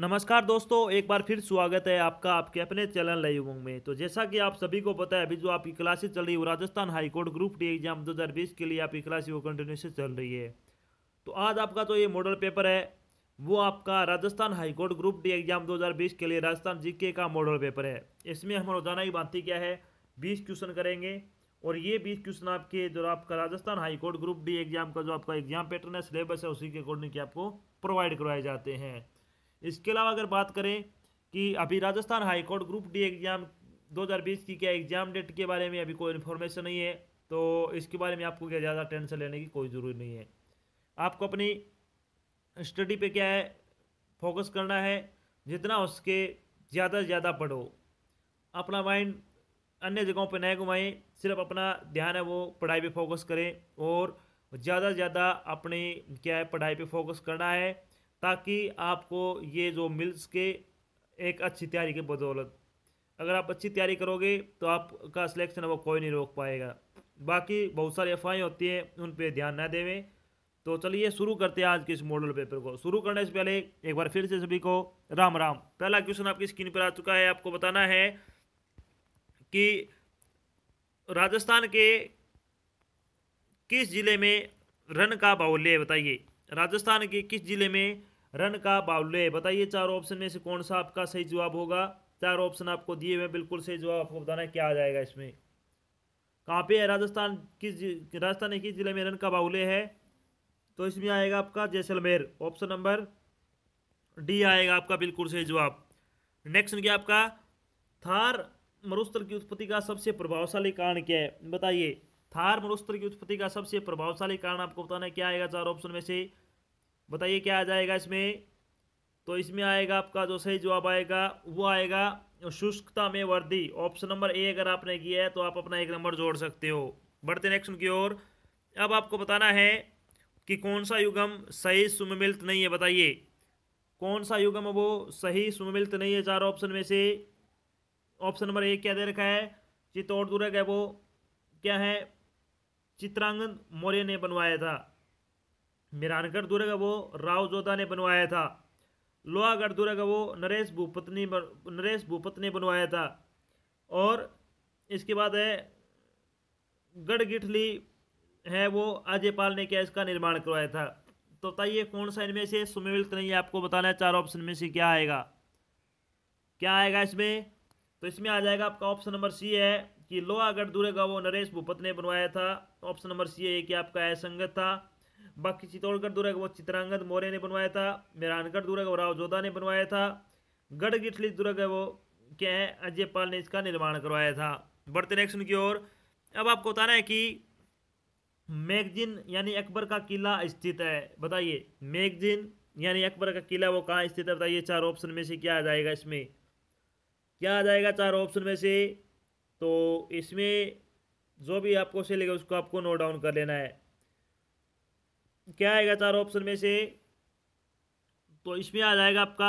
नमस्कार दोस्तों एक बार फिर स्वागत है आपका आपके अपने चैनल लाइव में तो जैसा कि आप सभी को पता है अभी जो आपकी क्लासेस चल रही है Rajasthan high court group D exam 2020 के लिए आपकी क्लासेस वो से चल रही है तो आज आपका जो तो ये मॉडल पेपर है वो आपका Rajasthan high court group D exam दो के लिए राजस्थान जी का मॉडल पेपर है इसमें हम रोजाना ही बांती क्या है बीस क्वेश्चन करेंगे और ये बीस क्वेश्चन आपके जो आपका Rajasthan high court group D exam का जो आपका एग्जाम पैटर्न है सिलेबस है उसी के अकॉर्डिंग आपको प्रोवाइड करवाए जाते हैं इसके अलावा अगर बात करें कि अभी Rajasthan high court group D exam 2020 की क्या एग्ज़ाम डेट के बारे में अभी कोई इन्फॉर्मेशन नहीं है तो इसके बारे में आपको क्या ज़्यादा टेंशन लेने की कोई ज़रूरत नहीं है आपको अपनी स्टडी पे क्या है फोकस करना है जितना उसके ज़्यादा से ज़्यादा पढ़ो अपना माइंड अन्य जगहों पर न घुमाएं सिर्फ अपना ध्यान है वो पढ़ाई पे फोकस करें और ज़्यादा से ज़्यादा अपनी क्या है पढ़ाई पे फोकस करना है ताकि आपको ये जो मिल सके एक अच्छी तैयारी की बदौलत अगर आप अच्छी तैयारी करोगे तो आपका सिलेक्शन वो कोई नहीं रोक पाएगा बाकी बहुत सारी अफवाहें होती हैं उन पर ध्यान ना देवें तो चलिए शुरू करते हैं आज के इस मॉडल पेपर को शुरू करने से पहले एक बार फिर से सभी को राम राम पहला क्वेश्चन आपकी स्क्रीन पर आ चुका है आपको बताना है कि राजस्थान के किस ज़िले में रन का बाहुल्य बताइए राजस्थान के किस जिले में रन का बावले बताइए चार ऑप्शन में से कौन सा आपका सही जवाब होगा चार ऑप्शन आपको दिए हुए बिल्कुल सही जवाब आपको बताना है क्या आ जाएगा इसमें कहाँ पे है राजस्थान किस राजस्थान के किस जिले में रन का बाहुल्य है तो इसमें आएगा आपका जैसलमेर ऑप्शन नंबर डी आएगा आपका बिल्कुल सही जवाब नेक्स्ट क्या आपका थार मरुस्थल की उत्पत्ति का सबसे प्रभावशाली कारण क्या है बताइए थार मरुस्थल की उत्पत्ति का सबसे प्रभावशाली कारण आपको बताना है क्या आएगा चार ऑप्शन में से बताइए क्या आ जाएगा इसमें तो इसमें आएगा आपका जो सही जवाब आएगा वो आएगा शुष्कता में वृद्धि ऑप्शन नंबर ए अगर आपने किया है तो आप अपना एक नंबर जोड़ सकते हो बढ़ते नेक्स्ट की ओर अब आपको बताना है कि कौन सा युगम सही सुमिलित नहीं है बताइए कौन सा युगम वो सही सुमिलित नहीं है चार ऑप्शन में से ऑप्शन नंबर एक क्या दे रखा है चित्तौड़ दुर्ग है वो क्या है चित्रांगन मौर्य ने बनवाया था मिरानगढ़ दुर्ग वो राव जोधा ने बनवाया था लोहागढ़ दुर्ग वो नरेश भूपत ने नरेश भूपत ने बनवाया था और इसके बाद है गढ़गिठली है वो अजयपाल ने क्या इसका निर्माण करवाया था तो बताइए कौन सा इनमें से सुमिलित नहीं है आपको बताना है चार ऑप्शन में से क्या आएगा क्या आएगा इसमें तो इसमें आ जाएगा आपका ऑप्शन नंबर सी है कि लोहागढ़ दुर्ग वो नरेश भूपत ने बनवाया था ऑप्शन नंबर सी है कि आपका असंगत था बाकी चित्तौड़गढ़ दुर्ग वो चित्रांगद मौर्य ने बनवाया था मेहरानगढ़ दुर्ग राव जोधा ने बनवाया था गढ़ गिठली दुर्ग है वो क्या है अजय पाल ने इसका निर्माण करवाया था बढ़ते नेक्शन की ओर अब आपको बताना है कि मैगजीन यानी अकबर का किला स्थित है बताइए मैगजीन यानी अकबर का किला वो कहाँ स्थित है बताइए चार ऑप्शन में से क्या आ जाएगा इसमें क्या आ जाएगा चार ऑप्शन में से तो इसमें जो भी आपको सही लेगा उसको आपको नोट डाउन कर लेना है क्या आएगा चारों ऑप्शन में से तो इसमें आ जाएगा आपका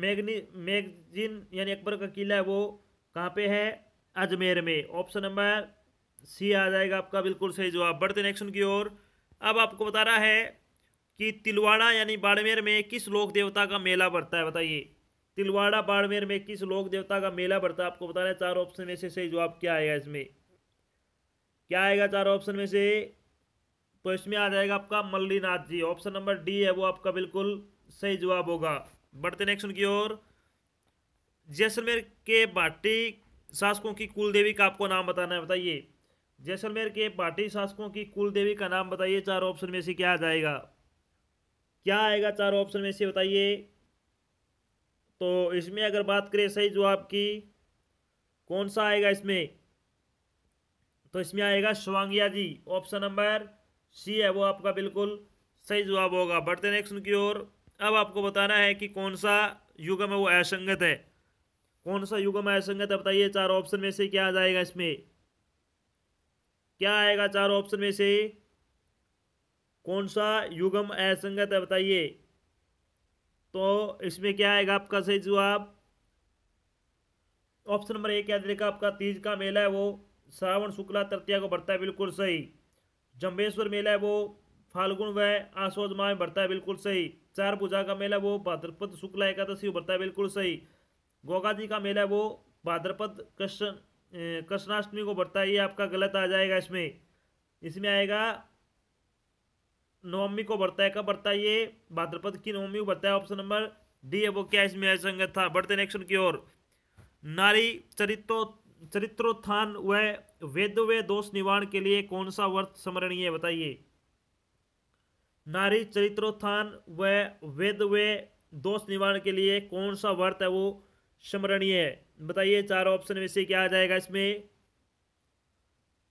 मैगनी मैगजीन यानी अकबर का किला है वो कहाँ पे है अजमेर में ऑप्शन नंबर सी आ जाएगा आपका बिल्कुल सही जवाब बढ़ते नेक्स्ट की ओर अब आपको बता रहा है कि तिलवाड़ा यानी बाड़मेर में किस लोक देवता का मेला बढ़ता है बताइए तिलवाड़ा बाड़मेर में किस लोक देवता का मेला बढ़ता है आपको बता रहा है चार ऑप्शन में से सही जवाब क्या आएगा इसमें क्या आएगा चार ऑप्शन में से तो इसमें आ जाएगा आपका Mallinath ji option number D है वो आपका बिल्कुल सही जवाब होगा बढ़ते नेक्स्ट उनकी ओर जैसलमेर के भाटी शासकों की कुलदेवी का आपको नाम बताना है बताइए जैसलमेर के भाटी शासकों की कुलदेवी का नाम बताइए चार ऑप्शन में से क्या आ जाएगा क्या आएगा चार ऑप्शन में से बताइए तो इसमें अगर बात करें सही जवाब की कौन सा आएगा इसमें तो इसमें आएगा शिवांगिया जी ऑप्शन नंबर सी है वो आपका बिल्कुल सही जवाब होगा बढ़ते नेक्स्ट की ओर अब आपको बताना है कि कौन सा युग में वो असंगत है कौन सा युग में असंगत है बताइए चार ऑप्शन में से क्या आ जाएगा इसमें क्या आएगा चार ऑप्शन में से कौन सा युगम असंगत है बताइए तो इसमें क्या आएगा आपका सही जवाब ऑप्शन नंबर एक याद देखा आपका तीज का मेला है वो श्रावण शुक्ला तृतीया को बढ़ता है बिल्कुल सही जम्बेश्वर मेला है वो फाल्गुन व आसोज माह में भरता है बिल्कुल सही चार पूजा का मेला वो भाद्रपद शुक्ला एकादशी में भरता है बिल्कुल सही गोगा जी का मेला वो भाद्रपद कृष्ण कृष्णाष्टमी को भरता है ये आपका गलत आ जाएगा इसमें इसमें आएगा नवमी को भरता है कब भरता है ये भाद्रपद की नवमी को भरता है ऑप्शन नंबर डी है वो क्या इसमें असंगत था बढ़ते नेक्स्ट की ओर नारी चरित्र चरित्रोत्थान व वेद व दोष निवारण के लिए कौन सा वर्त स्मरणीय बताइए नारी चरित्रोत्थान व वेद व दोष निवारण के लिए कौन सा वर्त है वो स्मरणीय है बताइए चार ऑप्शन में से क्या आ जाएगा इसमें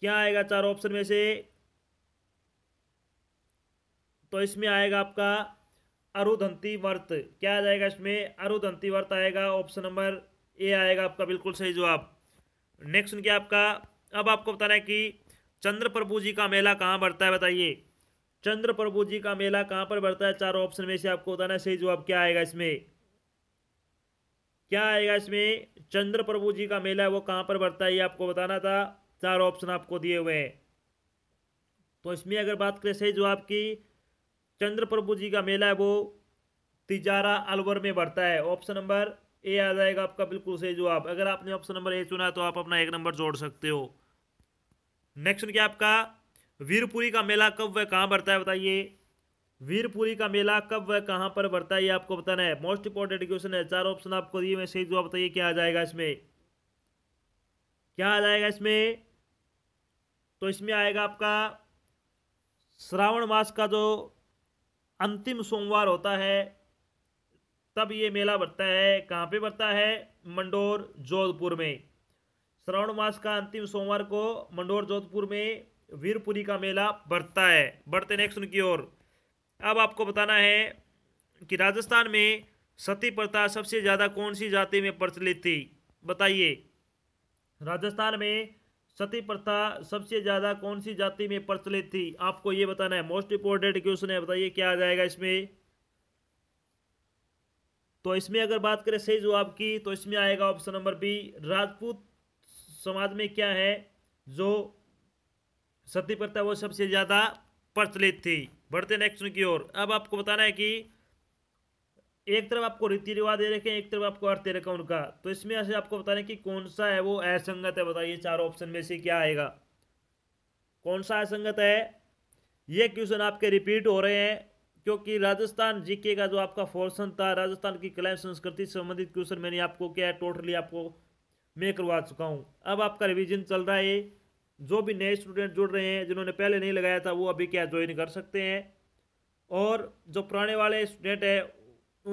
क्या आएगा चार ऑप्शन में से तो इसमें आएगा आपका अरुधंती वर्त क्या आ जाएगा इसमें अरुधंती वर्त आएगा ऑप्शन नंबर ए आएगा आपका बिल्कुल सही जवाब नेक्स्ट उनके आपका अब आपको बताना है कि चंद्र प्रभु जी का मेला कहाँ बढ़ता है बताइए चंद्र प्रभु जी का मेला कहाँ पर बढ़ता है चारों ऑप्शन में से आपको बताना सही जवाब क्या आएगा इसमें क्या आएगा इसमें चंद्र प्रभु जी का मेला वो कहाँ पर बढ़ता है ये आपको बताना था चार ऑप्शन आपको दिए हुए हैं तो इसमें अगर बात करें सही जवाब की चंद्र प्रभु जी का मेला है वो तिजारा अलवर में बढ़ता है ऑप्शन नंबर ए आ जाएगा आपका बिल्कुल सही जवाब अगर आपने ऑप्शन नंबर ए चुना तो आप अपना एक नंबर जोड़ सकते हो नेक्स्ट क्या आपका वीरपुरी का मेला कब व कहाँ भरता है बताइए वीरपुरी का मेला कब व कहाँ पर बढ़ता है ये आपको बताना है मोस्ट इंपॉर्टेंट क्वेश्चन है चार ऑप्शन आपको दिए मैं सही जवाब बताइए क्या आ जाएगा इसमें क्या आ जाएगा इसमें तो इसमें आएगा आपका श्रावण मास का जो अंतिम सोमवार होता है तब ये मेला बढ़ता है कहाँ पे बढ़ता है मंडोर जोधपुर में श्रावण मास का अंतिम सोमवार को मंडोर जोधपुर में वीरपुरी का मेला बढ़ता है बढ़ते नेक्स्ट की ओर अब आपको बताना है कि राजस्थान में सती प्रथा सबसे ज़्यादा कौन सी जाति में प्रचलित थी बताइए राजस्थान में सती प्रथा सबसे ज़्यादा कौन सी जाति में प्रचलित थी आपको ये बताना है मोस्ट इंपोर्टेंट क्वेश्चन है बताइए क्या आ जाएगा इसमें तो इसमें अगर बात करें सही जवाब की तो इसमें आएगा ऑप्शन नंबर बी राजपूत समाज में क्या है जो सती प्रथा वो सबसे ज़्यादा प्रचलित थी बढ़ते नेक्स्ट की ओर अब आपको बताना है कि एक तरफ आपको रीति रिवाज दे रखे एक तरफ आपको अर्थ दे रखा उनका तो इसमें ऐसे आपको बताना है कि कौन सा है वो असंगत है बताइए चार ऑप्शन में से क्या आएगा कौन सा असंगत है ये क्वेश्चन आपके रिपीट हो रहे हैं क्योंकि राजस्थान जीके का जो आपका फोर्सन था राजस्थान की कला संस्कृति से संबंधित क्वेश्चन मैंने आपको क्या है टोटली आपको मैं करवा चुका हूँ अब आपका रिविजन चल रहा है जो भी नए स्टूडेंट जुड़ रहे हैं जिन्होंने पहले नहीं लगाया था वो अभी क्या ज्वाइन कर सकते हैं और जो पुराने वाले स्टूडेंट हैं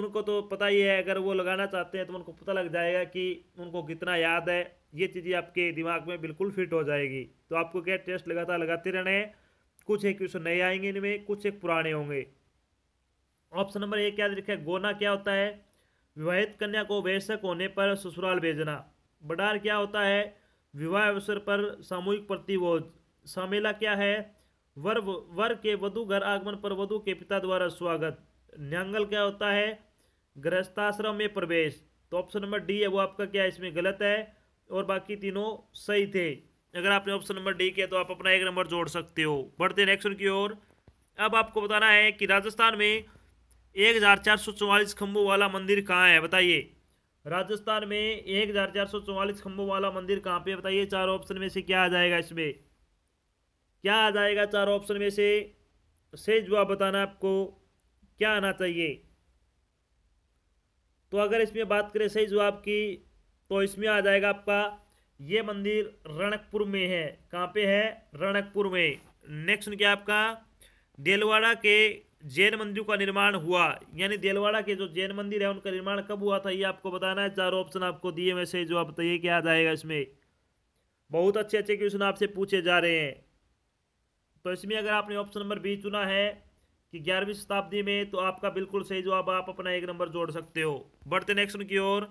उनको तो पता ही है अगर वो लगाना चाहते हैं तो उनको पता लग जाएगा कि उनको कितना याद है ये चीज़ें आपके दिमाग में बिल्कुल फिट हो जाएगी तो आपको क्या टेस्ट लगातार लगाते रहना है कुछ एक क्वेश्चन नए आएंगे इनमें कुछ एक पुराने होंगे ऑप्शन नंबर एक याद रखा गोना क्या होता है विवाहित कन्या को वयस्क होने पर ससुराल भेजना बडार क्या होता है विवाह अवसर पर सामूहिक प्रतिबोध सामेला क्या है वर वर के वधु घर आगमन पर वधु के पिता द्वारा स्वागत न्यांगल क्या होता है गृहस्थाश्रम में प्रवेश तो ऑप्शन नंबर डी है वो आपका क्या इसमें गलत है और बाकी तीनों सही थे अगर आपने ऑप्शन नंबर डी किया तो आप अपना एक नंबर जोड़ सकते हो बढ़ते नेक्स्ट की ओर अब आपको बताना है कि राजस्थान में एक हज़ार चार सौ चौवालीस खंभों वाला मंदिर कहाँ है बताइए राजस्थान में एक हज़ार चार सौ चौवालीस खम्भों वाला मंदिर कहाँ पे बताइए चार ऑप्शन में से क्या आ जाएगा इसमें क्या आ जाएगा चार ऑप्शन में से सही जवाब बताना आपको क्या आना चाहिए तो अगर इसमें बात करें सही जवाब की तो इसमें आ जाएगा आपका ये मंदिर रणकपुर में है कहाँ पे है रणकपुर में नेक्स्ट क्या आपका देलवाड़ा के जैन मंदिर का निर्माण हुआ यानी देलवाड़ा के जो जैन मंदिर है उनका निर्माण कब हुआ था ये आपको बताना है चारों ऑप्शन आपको दिए में से जो आप बताइए क्या जाएगा इसमें बहुत अच्छे अच्छे क्वेश्चन आपसे पूछे जा रहे हैं तो इसमें अगर आपने ऑप्शन नंबर बी चुना है कि ग्यारहवीं शताब्दी में तो आपका बिल्कुल सही जवाब आप अपना एक नंबर जोड़ सकते हो बढ़ते नेक्स्ट की ओर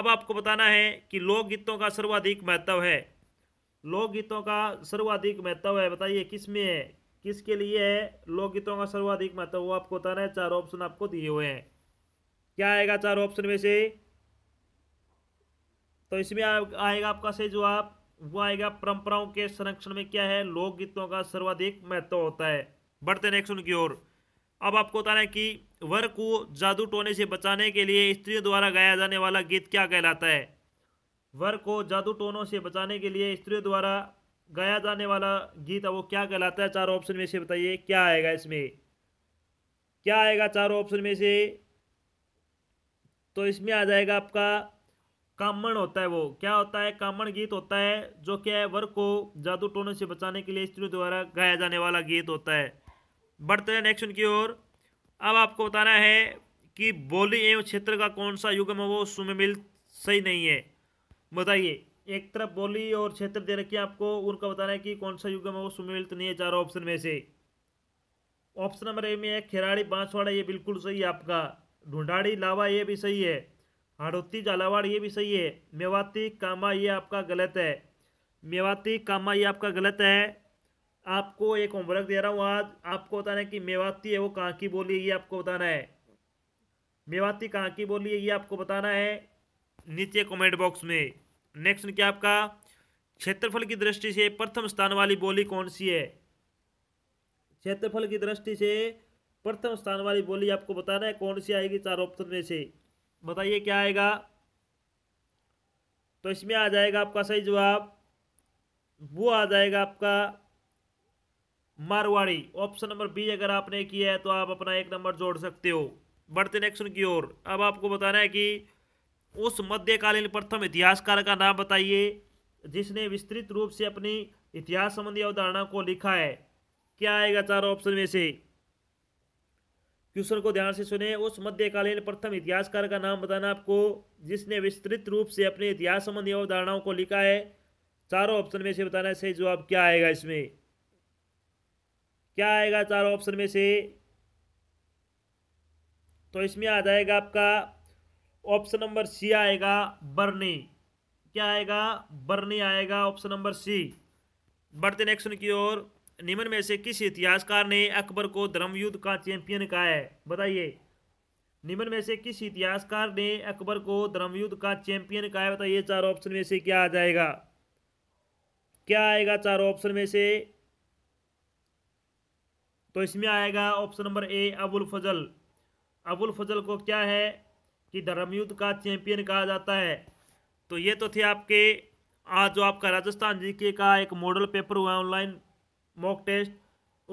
अब आपको बताना है कि लोकगीतों का सर्वाधिक महत्व है लोकगीतों का सर्वाधिक महत्व है बताइए किस में है किसके लिए है लोकगीतों का सर्वाधिक महत्व वो आपको बता रहे चार ऑप्शन आपको दिए हुए हैं क्या आएगा चार ऑप्शन में से तो इसमें आएगा आपका सही जवाब वो आएगा परंपराओं के संरक्षण में क्या है लोकगीतों का सर्वाधिक महत्व होता है बढ़ते नेक्स्ट उनकी ओर अब आपको बता रहे कि वर को जादू टोने से बचाने के लिए स्त्रियों द्वारा गाया जाने वाला गीत क्या कहलाता है वर को जादू टोनों से बचाने के लिए स्त्रियों द्वारा गाया जाने वाला गीत वो क्या कहलाता है चारों ऑप्शन में से बताइए क्या आएगा इसमें क्या आएगा चारों ऑप्शन में से तो इसमें आ जाएगा आपका कामण होता है वो क्या होता है कामण गीत होता है जो क्या है वर्ग को जादू टोने से बचाने के लिए स्त्रियों द्वारा गाया जाने वाला गीत होता है बढ़ते हैं नेक्स्ट की ओर अब आपको बताना है कि बोली एवं क्षेत्र का कौन सा युगम है वो सुमिल सही नहीं है बताइए एक तरफ बोली और क्षेत्र दे रखी है आपको उनका बताना है कि कौन सा युग है वो सुमिलित तो नहीं है चारों ऑप्शन में से ऑप्शन नंबर ए में है खेराड़ी बांसवाड़ा ये बिल्कुल सही है आपका ढूंढाड़ी लावा ये भी सही है हाड़ोती झालावाड़ ये भी सही है मेवाती कामा ये आपका गलत है मेवाती कामा ये आपका गलत है आपको एक होमवर्क दे रहा हूँ आज आपको बताना है कि मेवाती है वो कहाँ की बोली है ये आपको बताना है मेवाती कहाँ की बोली है ये आपको बताना है नीचे कमेंट बॉक्स में नेक्स्ट क्या आपका क्षेत्रफल की दृष्टि से प्रथम स्थान वाली बोली कौन सी है क्षेत्रफल की दृष्टि से प्रथम स्थान वाली बोली आपको बताना है कौन सी आएगी चार ऑप्शन में से बताइए क्या आएगा तो इसमें आ जाएगा आपका सही जवाब वो आ जाएगा आपका मारवाड़ी ऑप्शन नंबर बी अगर आपने किया है तो आप अपना एक नंबर जोड़ सकते हो बढ़ते नेक्स्ट की ओर अब आपको बताना है कि उस मध्यकालीन प्रथम इतिहासकार का नाम बताइए जिसने विस्तृत रूप से अपनी इतिहास संबंधी अवधारणा को लिखा है क्या आएगा चारों ऑप्शन में से क्वेश्चन को ध्यान से सुने उस मध्यकालीन प्रथम इतिहासकार का नाम बताना आपको जिसने विस्तृत रूप से अपने इतिहास संबंधी अवधारणाओं को लिखा है चारों ऑप्शन में से बताना है सही जवाब क्या आएगा इसमें क्या आएगा चारों ऑप्शन में से तो इसमें आ जाएगा आपका ऑप्शन नंबर सी आएगा बर्नी क्या आएगा बर्नी आएगा ऑप्शन नंबर सी बढ़ते नेक्स्ट की ओर निम्न में से किस इतिहासकार ने अकबर को धर्मयुद्ध का चैंपियन कहा है बताइए निम्न में से किस इतिहासकार ने अकबर को धर्मयुद्ध का चैंपियन कहा है बताइए चार ऑप्शन में से क्या आ जाएगा क्या आएगा चार ऑप्शन में से तो इसमें आएगा option number A Abul Fazal Abul Fazal को क्या है कि धर्मयुद्ध का चैंपियन कहा जाता है तो ये तो थे आपके आज जो आपका राजस्थान जीके का एक मॉडल पेपर हुआ है ऑनलाइन मॉक टेस्ट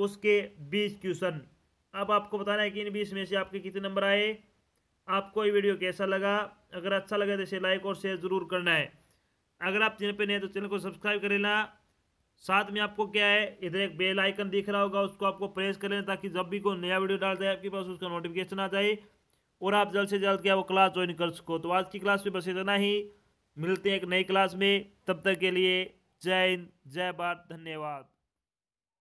उसके बीस क्वेश्चन अब आपको बताना है कि इन बीस में से आपके कितने नंबर आए आपको ये वीडियो कैसा लगा अगर अच्छा लगा तो इसे लाइक और शेयर ज़रूर करना है अगर आप चैनल पर नहीं तो चैनल को सब्सक्राइब कर लेना साथ में आपको क्या है इधर एक बेल आइकन दिख रहा होगा उसको आपको प्रेस कर लेना ताकि जब भी कोई नया वीडियो डाल जाए आपके पास उसका नोटिफिकेशन आ जाए और आप जल्द से जल्द क्या वो क्लास ज्वाइन कर सको तो आज की क्लास में बस इतना ही मिलते हैं एक नई क्लास में तब तक के लिए जय हिंद जय भारत धन्यवाद